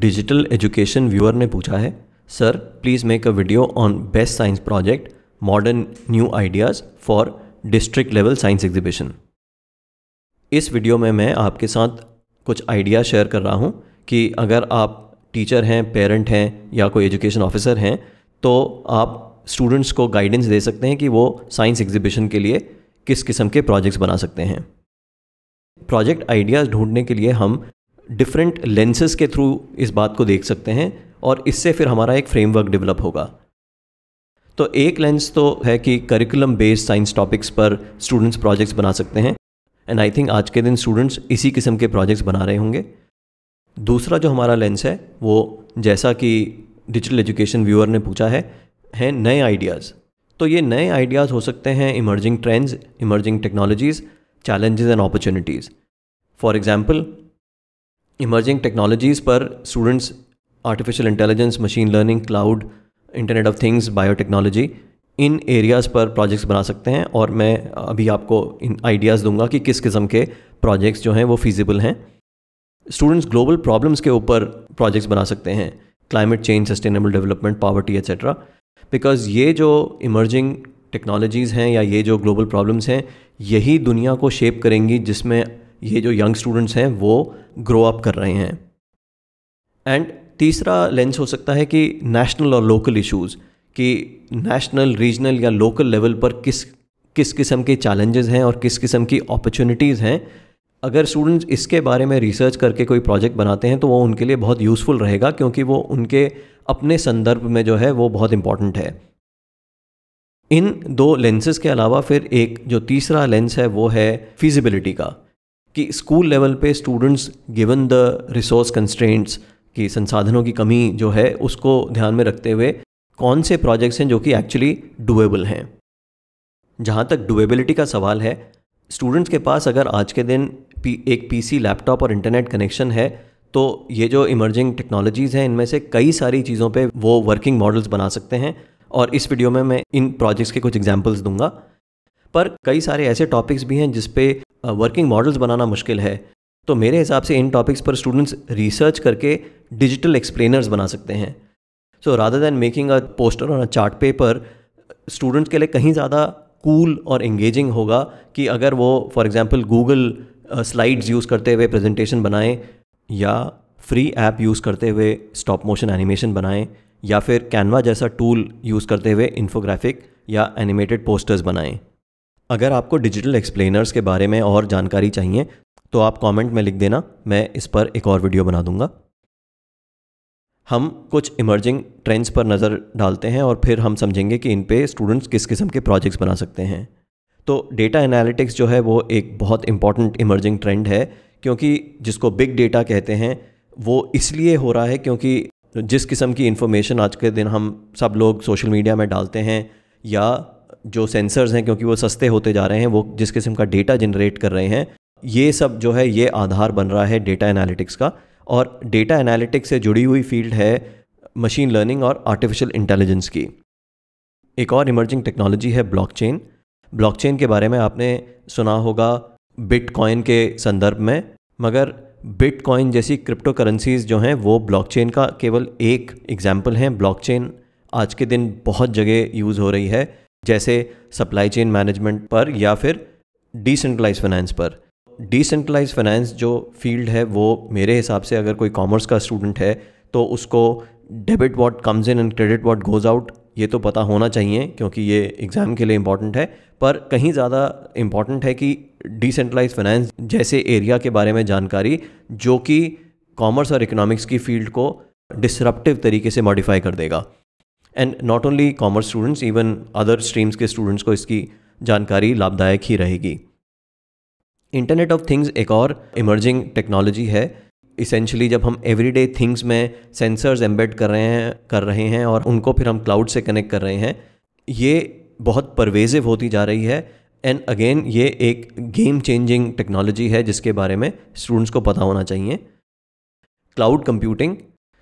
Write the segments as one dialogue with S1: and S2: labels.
S1: digital education viewer ने पूछा है sir please make a video on best science project modern new ideas for district level science exhibition इस video में मैं आपके साथ कुछ आइडिया शेयर कर रहा हूँ कि अगर आप टीचर हैं पेरेंट हैं या कोई एजुकेशन ऑफिसर हैं तो आप स्टूडेंट्स को गाइडेंस दे सकते हैं कि वो साइंस एग्जीबिशन के लिए किस किस्म के प्रोजेक्ट्स बना सकते हैं प्रोजेक्ट आइडियाज़ ढूंढने के लिए हम डिफरेंट लेंसेज के थ्रू इस बात को देख सकते हैं और इससे फिर हमारा एक फ्रेमवर्क डेवलप होगा तो एक लेंस तो है कि करिकुलम बेस्ड साइंस टॉपिक्स पर स्टूडेंट्स प्रोजेक्ट्स बना सकते हैं एंड आई थिंक आज के दिन स्टूडेंट्स इसी किस्म के प्रोजेक्ट्स बना रहे होंगे दूसरा जो हमारा लेंस है वो जैसा कि डिजिटल एजुकेशन व्यूअर ने पूछा है हैं नए आइडियाज़ तो ये नए आइडियाज़ हो सकते हैं emerging trends emerging technologies challenges and opportunities for example emerging technologies पर students artificial intelligence machine learning cloud internet of things biotechnology इन एरियाज़ पर प्रोजेक्ट्स बना सकते हैं और मैं अभी आपको इन आइडियाज़ दूंगा कि किस किस्म के प्रोजेक्ट्स जो हैं वो फीजिबल हैं स्टूडेंट्स ग्लोबल प्रॉब्लम्स के ऊपर प्रोजेक्ट्स बना सकते हैं climate change sustainable development poverty etcetera because ये जो इमर्जिंग टेक्नोलॉजीज़ हैं या ये जो ग्लोबल प्रॉब्लम्स हैं यही दुनिया को शेप करेंगी जिसमें ये जो यंग स्टूडेंट्स हैं वो ग्रो अप कर रहे हैं एंड तीसरा लेंस हो सकता है कि नेशनल और लोकल इश्यूज़ कि नेशनल रीजनल या लोकल लेवल पर किस किस किस्म के चैलेंजेस हैं और किस किस्म की अपॉर्चुनिटीज़ हैं अगर स्टूडेंट्स इसके बारे में रिसर्च करके कोई प्रोजेक्ट बनाते हैं तो वो उनके लिए बहुत यूज़फुल रहेगा क्योंकि वो उनके अपने संदर्भ में जो है वो बहुत इम्पॉर्टेंट है इन दो लेंसेज के अलावा फिर एक जो तीसरा लेंस है वो है फिजिबिलिटी का कि स्कूल लेवल पे students given the resource constraints की संसाधनों की कमी जो है उसको ध्यान में रखते हुए कौन से प्रोजेक्ट्स हैं जो कि एक्चुअली डुएबल हैं जहाँ तक डुएबिलिटी का सवाल है स्टूडेंट्स के पास अगर आज के दिन पी, एक पीसी लैपटॉप और इंटरनेट कनेक्शन है तो ये जो इमर्जिंग टेक्नोलॉजीज़ हैं इनमें से कई सारी चीज़ों पे वो वर्किंग मॉडल्स बना सकते हैं और इस वीडियो में मैं इन प्रोजेक्ट्स के कुछ एग्जांपल्स दूंगा पर कई सारे ऐसे टॉपिक्स भी हैं जिसपे वर्किंग मॉडल्स बनाना मुश्किल है तो मेरे हिसाब से इन टॉपिक्स पर स्टूडेंट्स रिसर्च करके डिजिटल एक्सप्लेनर्स बना सकते हैं so rather than making a poster और अ चार्ट पेपर स्टूडेंट्स के लिए कहीं ज़्यादा कूल cool और एंगेजिंग होगा कि अगर वो for example Google slides use करते हुए प्रेजेंटेशन बनाएं या फ्री ऐप यूज़ करते हुए स्टॉप मोशन एनिमेशन बनाएं या फिर कैनवा जैसा टूल यूज़ करते हुए इन्फोग्राफिक या एनिमेटेड पोस्टर्स बनाएं अगर आपको डिजिटल एक्सप्लेनर्स के बारे में और जानकारी चाहिए तो आप कमेंट में लिख देना मैं इस पर एक और वीडियो बना दूंगा हम कुछ इमर्जिंग ट्रेंड्स पर नज़र डालते हैं और फिर हम समझेंगे कि इन पे स्टूडेंट्स किस किस्म के प्रोजेक्ट्स बना सकते हैं तो डेटा एनालिटिक्स जो है वो एक बहुत इंपॉर्टेंट इमर्जिंग ट्रेंड है क्योंकि जिसको बिग डेटा कहते हैं वो इसलिए हो रहा है क्योंकि जिस किस्म की इन्फॉर्मेशन आज के दिन हम सब लोग सोशल मीडिया में डालते हैं या जो सेंसर्स हैं क्योंकि वो सस्ते होते जा रहे हैं वो जिस किस्म का डेटा जनरेट कर रहे हैं ये सब जो है ये आधार बन रहा है डेटा एनालिटिक्स का और डेटा एनालिटिक्स से जुड़ी हुई फील्ड है मशीन लर्निंग और आर्टिफिशियल इंटेलिजेंस की एक और इमर्जिंग टेक्नोलॉजी है ब्लॉकचेन ब्लॉकचेन के बारे में आपने सुना होगा बिटकॉइन के संदर्भ में मगर बिटकॉइन जैसी क्रिप्टो करेंसीज जो हैं वो ब्लॉकचेन का केवल एक एग्जाम्पल हैं ब्लॉकचेन आज के दिन बहुत जगह यूज़ हो रही है जैसे सप्लाई चेन मैनेजमेंट पर या फिर डिसेंट्रलाइज फाइनेंस पर डिसेंट्रलाइज फाइनेंस जो फील्ड है वो मेरे हिसाब से अगर कोई कॉमर्स का स्टूडेंट है तो उसको debit what comes in and credit what goes out ये तो पता होना चाहिए क्योंकि ये एग्ज़ाम के लिए इम्पॉर्टेंट है पर कहीं ज़्यादा इम्पॉर्टेंट है कि डिसेंट्रलाइज फाइनेंस जैसे एरिया के बारे में जानकारी जो कि कॉमर्स और इकोनॉमिक्स की फील्ड को डिसरप्टिव तरीके से मॉडिफाई कर देगा and not only commerce students even other streams के स्टूडेंट्स को इसकी जानकारी लाभदायक ही रहेगी इंटरनेट ऑफ थिंग्स एक और इमर्जिंग टेक्नोलॉजी है इसेंशली जब हम एवरीडे थिंग्स में सेंसर्स एम्बेड कर रहे हैं कर रहे हैं और उनको फिर हम क्लाउड से कनेक्ट कर रहे हैं ये बहुत परवेजिव होती जा रही है एंड अगेन ये एक गेम चेंजिंग टेक्नोलॉजी है जिसके बारे में स्टूडेंट्स को पता होना चाहिए क्लाउड कंप्यूटिंग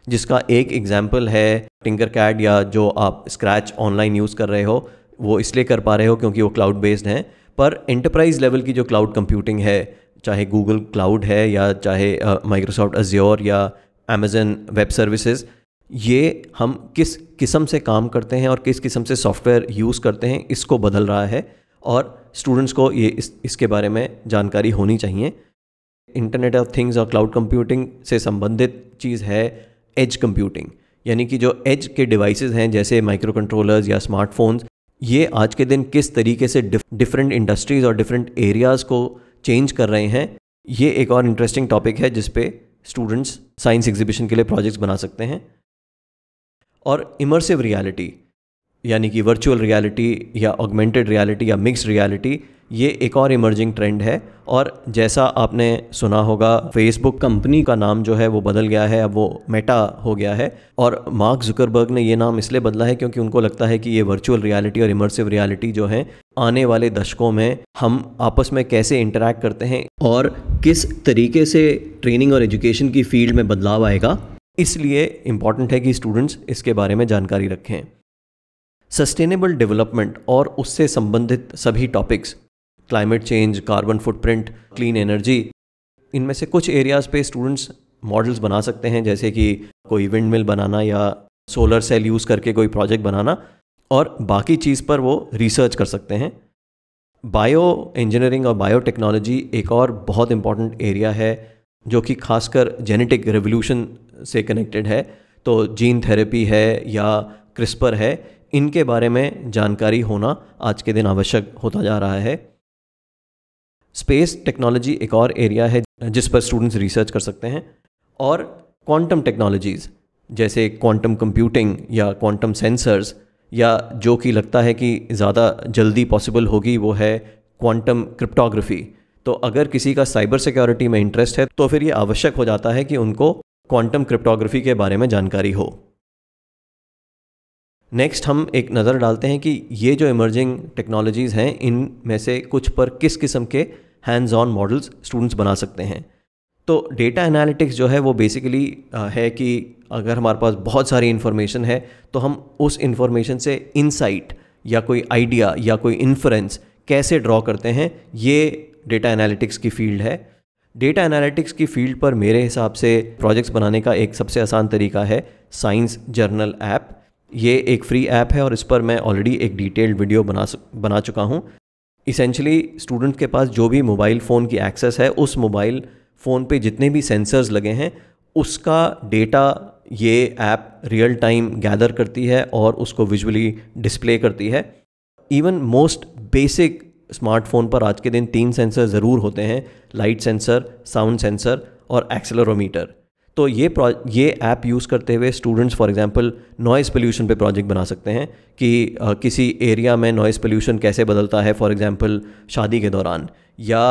S1: जिसका एक एग्जाम्पल है टिंकर कैड या जो आप स्क्रैच ऑनलाइन यूज़ कर रहे हो वो इसलिए कर पा रहे हो क्योंकि वो क्लाउड बेस्ड हैं पर एंटरप्राइज लेवल की जो क्लाउड कंप्यूटिंग है चाहे गूगल क्लाउड है या चाहे माइक्रोसॉफ्ट अज्योर या अमेजन वेब सर्विसेज ये हम किस किस्म से काम करते हैं और किस किस्म से सॉफ्टवेयर यूज़ करते हैं इसको बदल रहा है और स्टूडेंट्स को ये इस इसके बारे में जानकारी होनी चाहिए इंटरनेट ऑफ थिंग्स और क्लाउड कंप्यूटिंग से संबंधित चीज़ है एज कंप्यूटिंग यानी कि जो एज के डिवाइस हैं जैसे माइक्रो कंट्रोलर्स या स्मार्टफोन्स ये आज के दिन किस तरीके से डिफरेंट इंडस्ट्रीज़ और डिफरेंट एरियाज़ को चेंज कर रहे हैं ये एक और इंटरेस्टिंग टॉपिक है जिसपे स्टूडेंट्स साइंस एग्जीबिशन के लिए प्रोजेक्ट्स बना सकते हैं और इमर्सिव रियलिटी यानी कि वर्चुअल रियलिटी या ऑगमेंटेड रियलिटी या मिक्स्ड रियलिटी ये एक और इमर्जिंग ट्रेंड है और जैसा आपने सुना होगा फेसबुक कंपनी का नाम जो है वो बदल गया है अब वो मेटा हो गया है और मार्क जुकरबर्ग ने ये नाम इसलिए बदला है क्योंकि उनको लगता है कि ये वर्चुअल रियलिटी और इमर्सिव रियलिटी जो है आने वाले दशकों में हम आपस में कैसे इंटरेक्ट करते हैं और किस तरीके से ट्रेनिंग और एजुकेशन की फील्ड में बदलाव आएगा इसलिए इम्पॉर्टेंट है कि स्टूडेंट्स इसके बारे में जानकारी रखें सस्टेनेबल डेवलपमेंट और उससे संबंधित सभी topics climate change carbon footprint clean energy इनमें से कुछ एरियाज़ पे स्टूडेंट्स मॉडल्स बना सकते हैं जैसे कि कोई विंड मिल बनाना या सोलर सेल यूज़ करके कोई प्रोजेक्ट बनाना और बाकी चीज़ पर वो रिसर्च कर सकते हैं बायो इंजीनियरिंग और बायोटेक्नोलॉजी एक और बहुत इम्पॉर्टेंट एरिया है जो कि खासकर जेनेटिक रेवोल्यूशन से कनेक्टेड है तो जीन थेरेपी है या क्रिस्पर है इनके बारे में जानकारी होना आज के दिन आवश्यक होता जा रहा है स्पेस टेक्नोलॉजी एक और एरिया है जिस पर स्टूडेंट्स रिसर्च कर सकते हैं और क्वांटम टेक्नोलॉजीज़ जैसे क्वांटम कंप्यूटिंग या क्वांटम सेंसर्स या जो कि लगता है कि ज़्यादा जल्दी पॉसिबल होगी वो है क्वांटम क्रिप्टोग्राफी तो अगर किसी का साइबर सिक्योरिटी में इंटरेस्ट है तो फिर ये आवश्यक हो जाता है कि उनको क्वांटम क्रिप्टोग्राफी के बारे में जानकारी हो नेक्स्ट हम एक नज़र डालते हैं कि ये जो इमर्जिंग टेक्नोलॉजीज़ हैं इन में से कुछ पर किस किस्म के हैंड्स ऑन मॉडल्स स्टूडेंट्स बना सकते हैं तो डेटा एनालिटिक्स जो है वो बेसिकली है कि अगर हमारे पास बहुत सारी इन्फॉर्मेशन है तो हम उस इन्फॉर्मेशन से इनसाइट या कोई आइडिया या कोई इन्फ्रेंस कैसे ड्रॉ करते हैं ये डेटा एनालिटिक्स की फील्ड है डेटा एनालिटिक्स की फील्ड पर मेरे हिसाब से प्रोजेक्ट्स बनाने का एक सबसे आसान तरीका है साइंस जर्नल ऐप ये एक फ्री ऐप है और इस पर मैं ऑलरेडी एक डिटेल्ड वीडियो बना बना चुका हूँ इसेंशली स्टूडेंट के पास जो भी मोबाइल फ़ोन की एक्सेस है उस मोबाइल फ़ोन पे जितने भी सेंसर्स लगे हैं उसका डेटा ये ऐप रियल टाइम गैदर करती है और उसको विजुअली डिस्प्ले करती है इवन मोस्ट बेसिक स्मार्टफोन पर आज के दिन तीन सेंसर ज़रूर होते हैं लाइट सेंसर साउंड सेंसर और एक्सेलरोमीटर तो ये ये ऐप यूज़ करते हुए students for example noise pollution पे प्रोजेक्ट बना सकते हैं कि आ, किसी एरिया में नॉइज़ पोल्यूशन कैसे बदलता है फॉर एग्जांपल शादी के दौरान या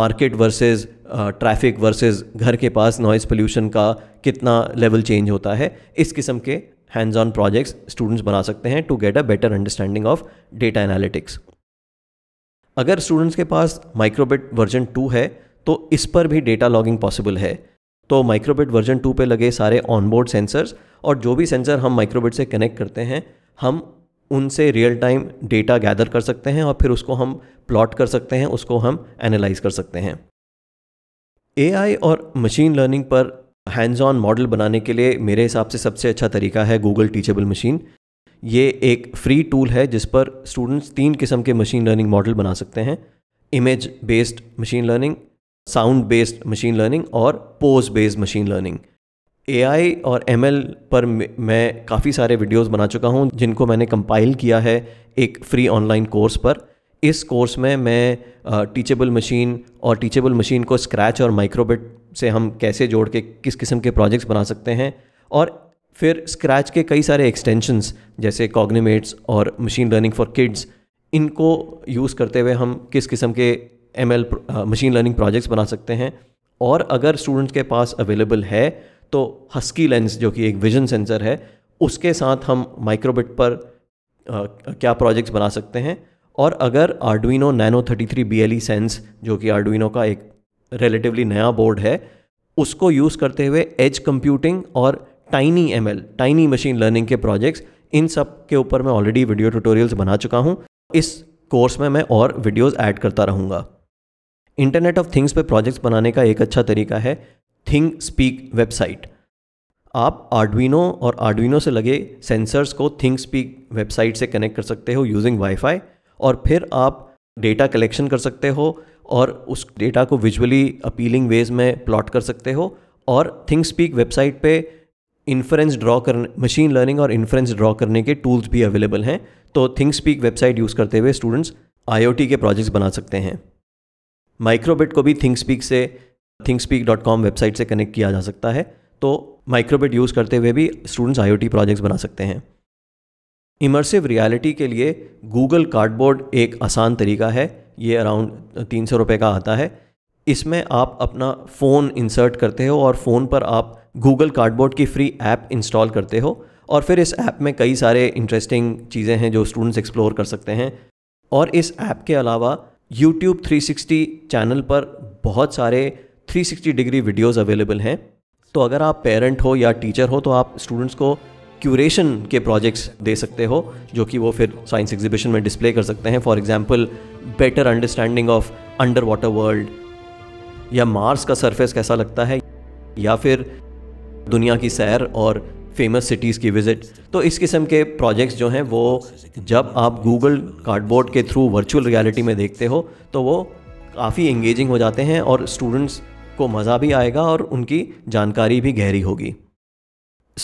S1: मार्केट वर्सेस ट्रैफिक वर्सेस घर के पास नॉइज़ पोल्यूशन का कितना लेवल चेंज होता है इस किस्म के हैंड्स ऑन प्रोजेक्ट्स स्टूडेंट्स बना सकते हैं to get a better understanding of data analytics अगर स्टूडेंट्स के पास माइक्रोबिट वर्जन टू है तो इस पर भी डेटा लॉगिंग पॉसिबल है तो माइक्रोबिट वर्जन टू पे लगे सारे ऑनबोर्ड सेंसर्स और जो भी सेंसर हम माइक्रोबिट से कनेक्ट करते हैं हम उनसे रियल टाइम डेटा गैदर कर सकते हैं और फिर उसको हम प्लॉट कर सकते हैं उसको हम एनालाइज कर सकते हैं ए और मशीन लर्निंग पर हैंड्स ऑन मॉडल बनाने के लिए मेरे हिसाब से सबसे अच्छा तरीका है गूगल टीचेबल मशीन ये एक फ्री टूल है जिस पर स्टूडेंट्स तीन किस्म के मशीन लर्निंग मॉडल बना सकते हैं image based machine learning sound based machine learning और pose based machine learning A और एम पर मैं काफ़ी सारे वीडियोस बना चुका हूँ जिनको मैंने कंपाइल किया है एक फ्री ऑनलाइन कोर्स पर इस कोर्स में मैं टीचेबल मशीन और टीचेबल मशीन को स्क्रैच और माइक्रोबिट से हम कैसे जोड़ के किस किस्म के प्रोजेक्ट्स बना सकते हैं और फिर स्क्रैच के कई सारे एक्सटेंशंस जैसे कॉग्निमेट्स और मशीन लर्निंग फॉर किड्स इनको यूज़ करते हुए हम किस किस्म के M L machine learning projects बना सकते हैं और अगर स्टूडेंट्स के पास अवेलेबल है तो हस्की लेंस जो कि एक विजन सेंसर है उसके साथ हम माइक्रोबिट पर आ, uh, क्या प्रोजेक्ट्स बना सकते हैं और अगर आर्डुइनो नैनो 33 ई सेंस जो कि आर्डुइनो का एक रिलेटिवली नया बोर्ड है उसको यूज़ करते हुए एज कंप्यूटिंग और tiny M L tiny machine learning के प्रोजेक्ट्स इन सब के ऊपर मैं ऑलरेडी वीडियो ट्यूटोरियल्स बना चुका हूँ इस कोर्स में मैं और वीडियोज़ ऐड करता रहूँगा इंटरनेट ऑफ थिंग्स पर प्रोजेक्ट्स बनाने का एक अच्छा तरीका है थिंग स्पीक वेबसाइट आप आर्डविनो और आर्डविनो से लगे सेंसर्स को थिंग स्पीक वेबसाइट से कनेक्ट कर सकते हो यूजिंग वाईफाई और फिर आप डेटा कलेक्शन कर सकते हो और उस डेटा को विजुअली अपीलिंग वेज में प्लॉट कर सकते हो और थिंग स्पीक वेबसाइट पे इन्फ्रेंस ड्रॉ कर मशीन लर्निंग और इन्फ्रेंस ड्रॉ करने के टूल्स भी अवेलेबल हैं तो थिंग स्पीक वेबसाइट यूज़ करते हुए स्टूडेंट्स आई के प्रोजेक्ट्स बना सकते हैं माइक्रोबिट को भी थिंक स्पीक से थिंक डॉट कॉम वेबसाइट से कनेक्ट किया जा सकता है तो माइक्रोबिट यूज़ करते हुए भी स्टूडेंट्स आई प्रोजेक्ट्स बना सकते हैं इमर्सिव रियलिटी के लिए गूगल कार्डबोर्ड एक आसान तरीका है ये अराउंड तीन सौ रुपये का आता है इसमें आप अपना फ़ोन इंसर्ट करते हो और फ़ोन पर आप गूगल कार्डबोर्ड की फ्री ऐप इंस्टॉल करते हो और फिर इस ऐप में कई सारे इंटरेस्टिंग चीज़ें हैं जो स्टूडेंट्स एक्सप्लोर कर सकते हैं और इस ऐप के अलावा YouTube 360 चैनल पर बहुत सारे 360 डिग्री वीडियोस अवेलेबल हैं तो अगर आप पेरेंट हो या टीचर हो तो आप स्टूडेंट्स को क्यूरेशन के प्रोजेक्ट्स दे सकते हो जो कि वो फिर साइंस एग्जीबिशन में डिस्प्ले कर सकते हैं for example better understanding of underwater world या मार्स का सरफेस कैसा लगता है या फिर दुनिया की सैर और फेमस सिटीज़ की विज़िट तो इस किस्म के प्रोजेक्ट्स जो हैं वो जब आप गूगल कार्डबोर्ड के थ्रू वर्चुअल रियलिटी में देखते हो तो वो काफ़ी इंगेजिंग हो जाते हैं और स्टूडेंट्स को मज़ा भी आएगा और उनकी जानकारी भी गहरी होगी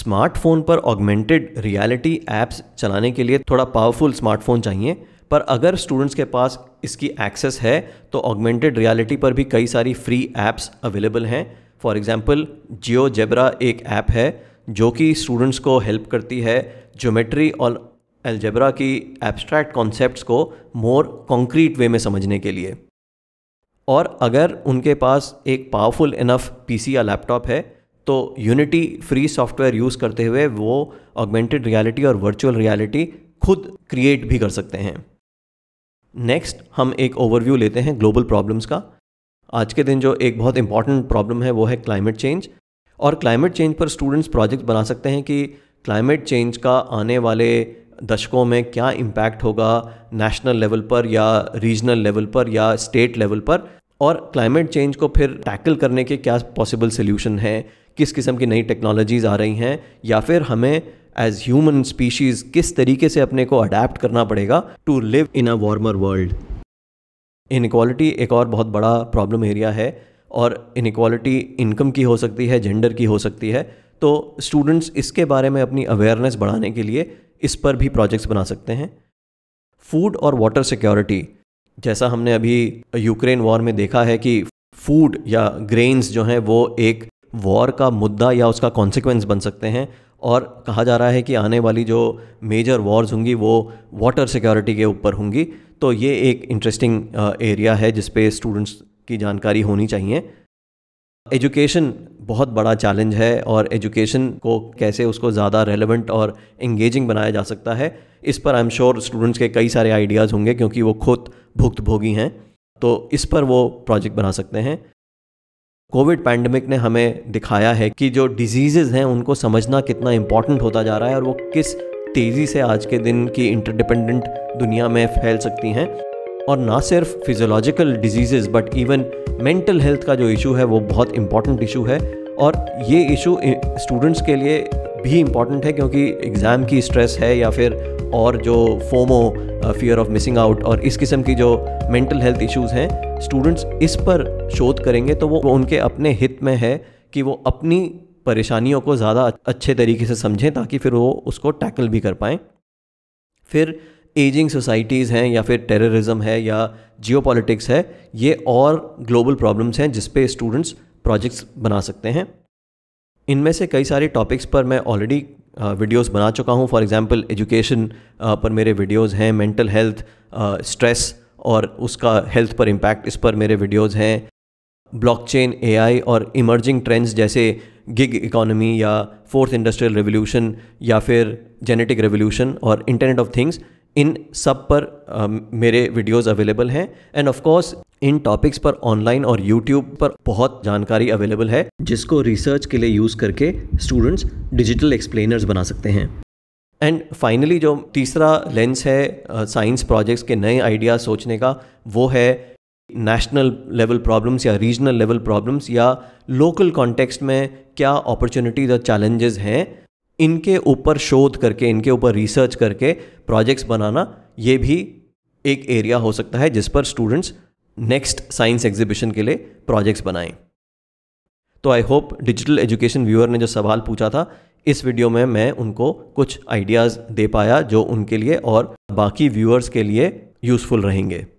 S1: स्मार्टफोन पर ऑगमेंटेड रियलिटी एप्स चलाने के लिए थोड़ा पावरफुल स्मार्टफोन चाहिए पर अगर स्टूडेंट्स के पास इसकी एक्सेस है तो ऑगमेंटेड रियलिटी पर भी कई सारी फ्री एप्स अवेलेबल हैं फॉर एग्ज़ाम्पल जियो जेबरा एक ऐप है जो कि स्टूडेंट्स को हेल्प करती है ज्योमेट्री और एल्जेब्रा की एब्स्ट्रैक्ट कॉन्सेप्ट्स को मोर कॉन्क्रीट वे में समझने के लिए और अगर उनके पास एक पावरफुल इनफ पीसी या लैपटॉप है तो यूनिटी फ्री सॉफ्टवेयर यूज़ करते हुए वो ऑगमेंटेड रियलिटी और वर्चुअल रियलिटी खुद क्रिएट भी कर सकते हैं नेक्स्ट हम एक ओवरव्यू लेते हैं ग्लोबल प्रॉब्लम्स का आज के दिन जो एक बहुत इंपॉर्टेंट प्रॉब्लम है वो है क्लाइमेट चेंज और क्लाइमेट चेंज पर स्टूडेंट्स प्रोजेक्ट बना सकते हैं कि क्लाइमेट चेंज का आने वाले दशकों में क्या इम्पैक्ट होगा नेशनल लेवल पर या रीजनल लेवल पर या स्टेट लेवल पर और क्लाइमेट चेंज को फिर टैकल करने के क्या पॉसिबल सोल्यूशन हैं किस किस्म की नई टेक्नोलॉजीज़ आ रही हैं या फिर हमें एज ह्यूमन स्पीशीज़ किस तरीके से अपने को अडेप्ट करना पड़ेगा to live in a warmer world inequality एक और बहुत बड़ा प्रॉब्लम एरिया है और इनक्वालिटी इनकम की हो सकती है जेंडर की हो सकती है तो स्टूडेंट्स इसके बारे में अपनी अवेयरनेस बढ़ाने के लिए इस पर भी प्रोजेक्ट्स बना सकते हैं फूड और वाटर सिक्योरिटी जैसा हमने अभी यूक्रेन वॉर में देखा है कि फूड या ग्रेन्स जो हैं वो एक वॉर का मुद्दा या उसका कॉन्सिक्वेंस बन सकते हैं और कहा जा रहा है कि आने वाली जो मेजर वॉर्स होंगी वो वाटर सिक्योरिटी के ऊपर होंगी तो ये एक इंटरेस्टिंग एरिया है जिसपे स्टूडेंट्स की जानकारी होनी चाहिए एजुकेशन बहुत बड़ा चैलेंज है और एजुकेशन को कैसे उसको ज़्यादा रेलेवेंट और इंगेजिंग बनाया जा सकता है इस पर आई एम श्योर स्टूडेंट्स के कई सारे आइडियाज़ होंगे क्योंकि वो खुद भुक्त भोगी हैं तो इस पर वो प्रोजेक्ट बना सकते हैं कोविड पैंडमिक ने हमें दिखाया है कि जो डिजीज़ हैं उनको समझना कितना इम्पॉर्टेंट होता जा रहा है और वो किस तेज़ी से आज के दिन की इंटरडिपेंडेंट दुनिया में फैल सकती हैं और ना सिर्फ physiological disease but even mental health का जो इशू है वो बहुत इम्पॉर्टेंट इशू है और ये इशू स्टूडेंट्स के लिए भी इम्पॉर्टेंट है क्योंकि एग्ज़ाम की स्ट्रेस है या फिर और जो FOMO fear of missing out और इस किस्म की जो मेंटल हेल्थ इश्यूज़ हैं स्टूडेंट्स इस पर शोध करेंगे तो वो उनके अपने हित में है कि वो अपनी परेशानियों को ज़्यादा अच्छे तरीके से समझें ताकि फिर वो उसको टैकल भी कर पाएँ फिर एजिंग सोसाइटीज़ हैं या फिर टेररिज्म है या जियो है ये और ग्लोबल प्रॉब्लम्स हैं जिस पे स्टूडेंट्स प्रोजेक्ट्स बना सकते हैं इनमें से कई सारे टॉपिक्स पर मैं ऑलरेडी वीडियोस बना चुका हूँ फॉर एग्जांपल एजुकेशन पर मेरे वीडियोस हैं मेंटल हेल्थ स्ट्रेस और उसका हेल्थ पर इम्पैक्ट इस पर मेरे वीडियोस हैं ब्लॉकचेन एआई और इमर्जिंग ट्रेंड्स जैसे गिग इकोनॉमी या फोर्थ इंडस्ट्रियल रेवोल्यूशन या फिर जेनेटिक रेवोल्यूशन और इंटरनेट ऑफ थिंग्स इन सब पर आ, मेरे वीडियोस अवेलेबल हैं एंड ऑफ कोर्स इन टॉपिक्स पर ऑनलाइन और यूट्यूब पर बहुत जानकारी अवेलेबल है जिसको रिसर्च के लिए यूज़ करके स्टूडेंट्स डिजिटल एक्सप्लेनर्स बना सकते हैं एंड फाइनली जो तीसरा लेंस है साइंस uh, प्रोजेक्ट्स के नए आइडिया सोचने का वो है नेशनल लेवल प्रॉब्लम्स या रीजनल लेवल प्रॉब्लम्स या लोकल कॉन्टेक्स्ट में क्या अपॉर्चुनिटीज और चैलेंजेस हैं इनके ऊपर शोध करके इनके ऊपर रिसर्च करके प्रोजेक्ट्स बनाना ये भी एक एरिया हो सकता है जिस पर स्टूडेंट्स नेक्स्ट साइंस एग्जीबिशन के लिए प्रोजेक्ट्स बनाएं तो I hope digital education viewer ने जो सवाल पूछा था इस वीडियो में मैं उनको कुछ आइडियाज़ दे पाया जो उनके लिए और बाकी व्यूअर्स के लिए यूज़फुल रहेंगे